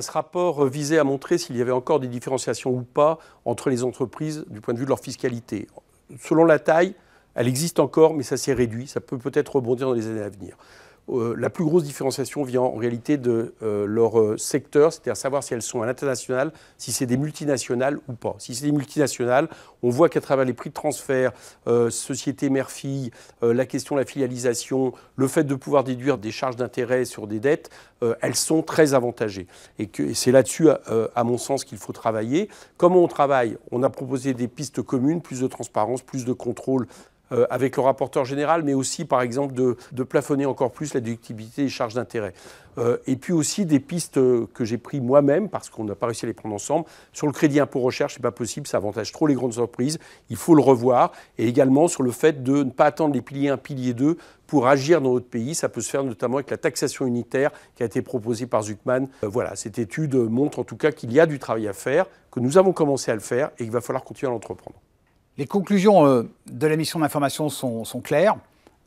ce rapport euh, visait à montrer s'il y avait encore des différenciations ou pas entre les entreprises du point de vue de leur fiscalité. Selon la taille, elle existe encore, mais ça s'est réduit. Ça peut peut-être rebondir dans les années à venir. Euh, la plus grosse différenciation vient en réalité de euh, leur euh, secteur, c'est-à-dire savoir si elles sont à l'international, si c'est des multinationales ou pas. Si c'est des multinationales, on voit qu'à travers les prix de transfert, société mère-fille, la question de la filialisation, le fait de pouvoir déduire des charges d'intérêt sur des dettes, elles sont très avantagées. Et, et c'est là-dessus, à mon sens, qu'il faut travailler. Comment on travaille On a proposé des pistes communes, plus de transparence, plus de contrôle euh, avec le rapporteur général, mais aussi par exemple de, plafonner encore plus la déductibilité des charges d'intérêt. Euh, et puis aussi des pistes euh, que j'ai prises moi-même, parce qu'on n'a pas réussi à les prendre ensemble. Sur le crédit impôt recherche, ce n'est pas possible, ça avantage trop les grandes entreprises, il faut le revoir. Et également sur le fait de ne pas attendre les piliers 1, pilier 2 pour agir dans notre pays. Ça peut se faire notamment avec la taxation unitaire qui a été proposée par Zuckman. voilà, cette étude montre en tout cas qu'il y a du travail à faire, que nous avons commencé à le faire et qu'il va falloir continuer à l'entreprendre. Les conclusions euh, de la mission d'information sont, claires.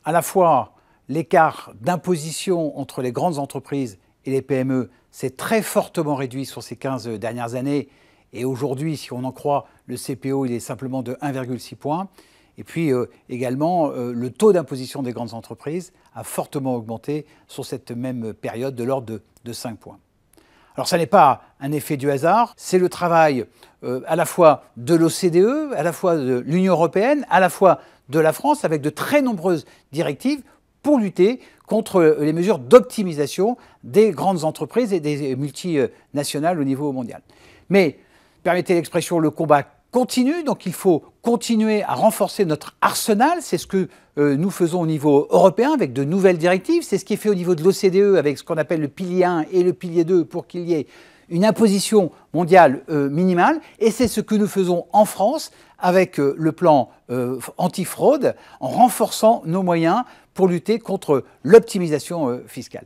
À la fois, l'écart d'imposition entre les grandes entreprises et les PME s'est très fortement réduit sur ces 15 euh, dernières années. Et aujourd'hui, si on en croit le CPO, il est simplement de 1,6 point. Et puis euh, également, le taux d'imposition des grandes entreprises a fortement augmenté sur cette même période de l'ordre de 5 points. Alors ça n'est pas un effet du hasard, c'est le travail euh, à la fois de l'OCDE, à la fois de l'Union européenne, à la fois de la France, avec de très nombreuses directives pour lutter contre euh, les mesures d'optimisation des grandes entreprises et des euh, multinationales au niveau mondial. Mais, permettez l'expression, le combat continue, donc il faut continuer à renforcer notre arsenal, c'est ce que euh, nous faisons au niveau européen avec de nouvelles directives, c'est ce qui est fait au niveau de l'OCDE avec ce qu'on appelle le pilier 1 et le pilier 2 pour qu'il y ait une imposition mondiale euh, minimale, et c'est ce que nous faisons en France avec euh, le plan antifraude en renforçant nos moyens pour lutter contre l'optimisation fiscale.